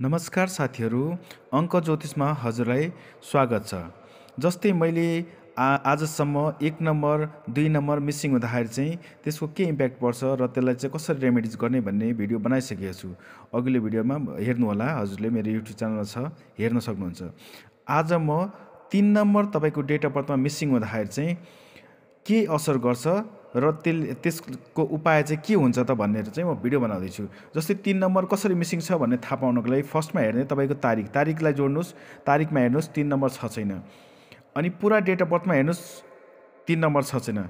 नमस्कार साथीहरू अङ्क ज्योतिषमा हजुरलाई स्वागत छ जस्तै मैले आ आजसम्म एक नम्बर दुई नम्बर मिसिङ हुँदाखेरि चाहिँ त्यसको के इम्प्याक्ट पर्छ र त्यसलाई चाहिँ कसरी रेमेडिज गर्ने भन्ने भिडियो बनाइसकेको छु अघिल्लो भिडियोमा हेर्नुहोला हजुरले मेरो युट्युब च्यानलमा छ हेर्न सक्नुहुन्छ आज म तिन नम्बर तपाईँको डेट अफ बर्थमा मिसिङ हुँदाखेरि चाहिँ के असर गर्छ र त्यस त्यसको उपाय चाहिँ के हुन्छ त भनेर चाहिँ म भिडियो बनाउँदैछु जस्तै तिन नम्बर कसरी मिसिङ छ भन्ने थाहा पाउनको लागि फर्स्टमा हेर्ने तपाईँको तारिक तारिकलाई जोड्नुहोस् तारिकमा हेर्नुहोस् तिन नम्बर छ छैन अनि पुरा डेट अफ बर्थमा हेर्नुहोस् तिन नम्बर छ छैन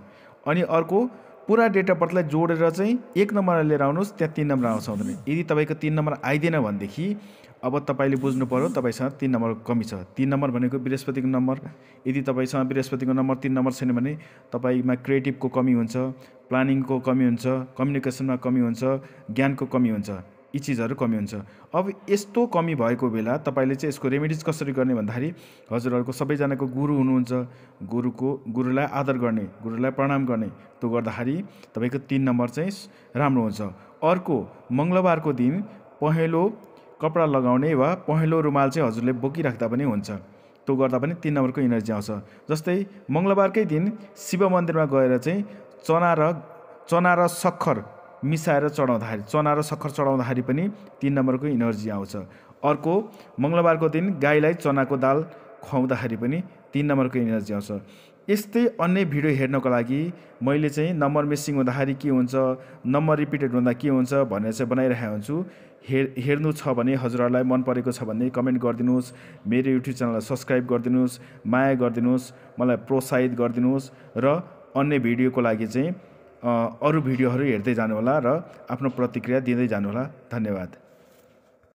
अनि अर्को पुरा डेट अफ बर्थलाई जोडेर चाहिँ एक नम्बर लिएर आउनुहोस् त्यहाँ तिन नम्बर आउँछ भने यदि तपाईँको तिन नम्बर आइदिएन भनेदेखि अब तपाईँले बुझ्नु पऱ्यो तपाईँसँग तिन नम्बर कमी छ तिन नम्बर भनेको बृहस्पतिको नम्बर यदि तपाईँसँग बृहस्पतिको नम्बर तिन नम्बर छैन भने तपाईँमा क्रिएटिभको कमी हुन्छ प्लानिङको कमी हुन्छ कम्युनिकेसनमा कमी हुन्छ ज्ञानको कमी हुन्छ यी चिजहरू कमी हुन्छ अब यस्तो कमी भएको बेला तपाईँले चाहिँ यसको रेमेडिज कसरी गर्ने भन्दाखेरि हजुरहरूको सबैजनाको गुरु हुनुहुन्छ गुरुको गुरुलाई आदर गर्ने गुरुलाई प्रणाम गर्ने त्यो गर्दाखेरि तपाईँको तिन नम्बर चाहिँ राम्रो हुन्छ अर्को मङ्गलबारको दिन पहेँलो कपडा लगाउने वा पहेँलो रुमाल चाहिँ हजुरले बोकिराख्दा पनि हुन्छ त्यो गर्दा पनि तिन नम्बरको इनर्जी आउँछ जस्तै मङ्गलबारकै दिन शिव मन्दिरमा गएर चाहिँ चना र चना र सक्खर मिसाएर चढाउँदाखेरि चना र सक्खर चढाउँदाखेरि पनि तिन नम्बरको इनर्जी आउँछ अर्को मङ्गलबारको दिन गाईलाई चनाको दाल खुवाउँदाखेरि पनि तिन नम्बरको इनर्जी आउँछ यस्तै अन्य भिडियो हेर्नको लागि मैले चाहिँ नम्बर मिसिङ हुँदाखेरि के हुन्छ नम्बर रिपिटेड हुँदा के हुन्छ भनेर चाहिँ बनाइरहेको हुन्छु हे हेर्नु छ भने हजुरहरूलाई मन परेको छ भने कमेन्ट गरिदिनुहोस् मेरो युट्युब च्यानललाई सब्सक्राइब गरिदिनुहोस् माया गरिदिनुहोस् मलाई प्रोत्साहित गरिदिनुहोस् र अन्य भिडियोको लागि चाहिँ अरू भिडियोहरू हेर्दै जानुहोला र आफ्नो प्रतिक्रिया दिँदै जानुहोला धन्यवाद